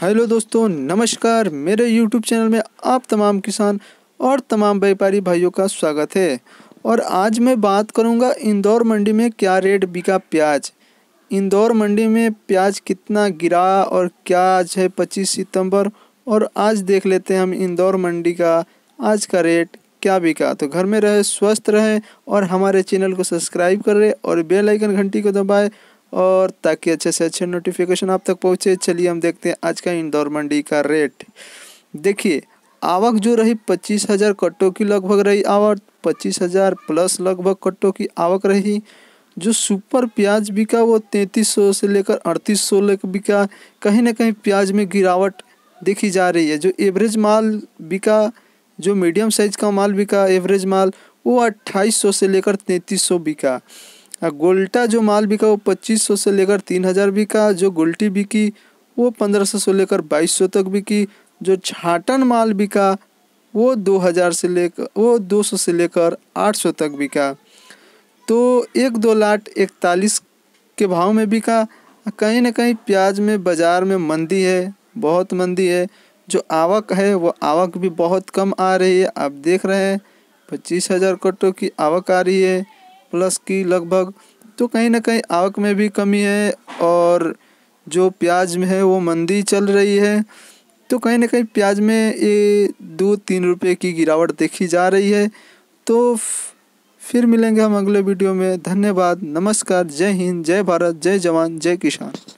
hello दोस्तों नमस्कार मेरे यूट्यूब चैनल में आप तमाम किसान और तमाम व्यापारी भाइयों का स्वागत है और आज मैं बात करूंगा इंदौर मंडी में क्या रेट बिका प्याज इंदौर मंडी में प्याज कितना गिरा और क्या आज है पच्चीस सितंबर और आज देख लेते हैं हम इंदौर मंडी का आज का रेट क्या बिका तो घर में रहे स्वस्थ रहें और हमारे चैनल को सब्सक्राइब करें और बेलाइकन घंटी को दबाए और ताकि अच्छे से अच्छे नोटिफिकेशन आप तक पहुँचे चलिए हम देखते हैं आज का इंदौर मंडी का रेट देखिए आवक जो रही पच्चीस हज़ार कट्टों की लगभग रही आवक पच्चीस हज़ार प्लस लगभग कट्टों की आवक रही जो सुपर प्याज बिका वो तैंतीस सौ से लेकर अड़तीस सौ लेकर बिका कहीं ना कहीं प्याज में गिरावट देखी जा रही है जो एवरेज माल बिका जो मीडियम साइज का माल बिका एवरेज माल वो अट्ठाईस सौ से लेकर तैंतीस सौ बिका गोल्टा जो माल बिका वो पच्चीस सौ से लेकर तीन हज़ार बिका जो गुलटी बिकी वो पंद्रह सौ से लेकर बाईस सौ तक बिकी जो छाटन माल बिका वो दो हज़ार से लेकर वो दो सौ से लेकर आठ सौ तक बिका तो एक दो लाट इकतालीस के भाव में बिका कहीं ना कहीं प्याज में बाज़ार में मंदी है बहुत मंदी है जो आवक है वो आवक भी बहुत कम आ रही है आप देख रहे हैं पच्चीस हज़ार कट्टों की आवक आ रही है प्लस की लगभग तो कहीं ना कहीं आवक में भी कमी है और जो प्याज में है वो मंदी चल रही है तो कहीं ना कहीं प्याज में ये दो तीन रुपये की गिरावट देखी जा रही है तो फिर मिलेंगे हम अगले वीडियो में धन्यवाद नमस्कार जय हिंद जय भारत जय जवान जय किसान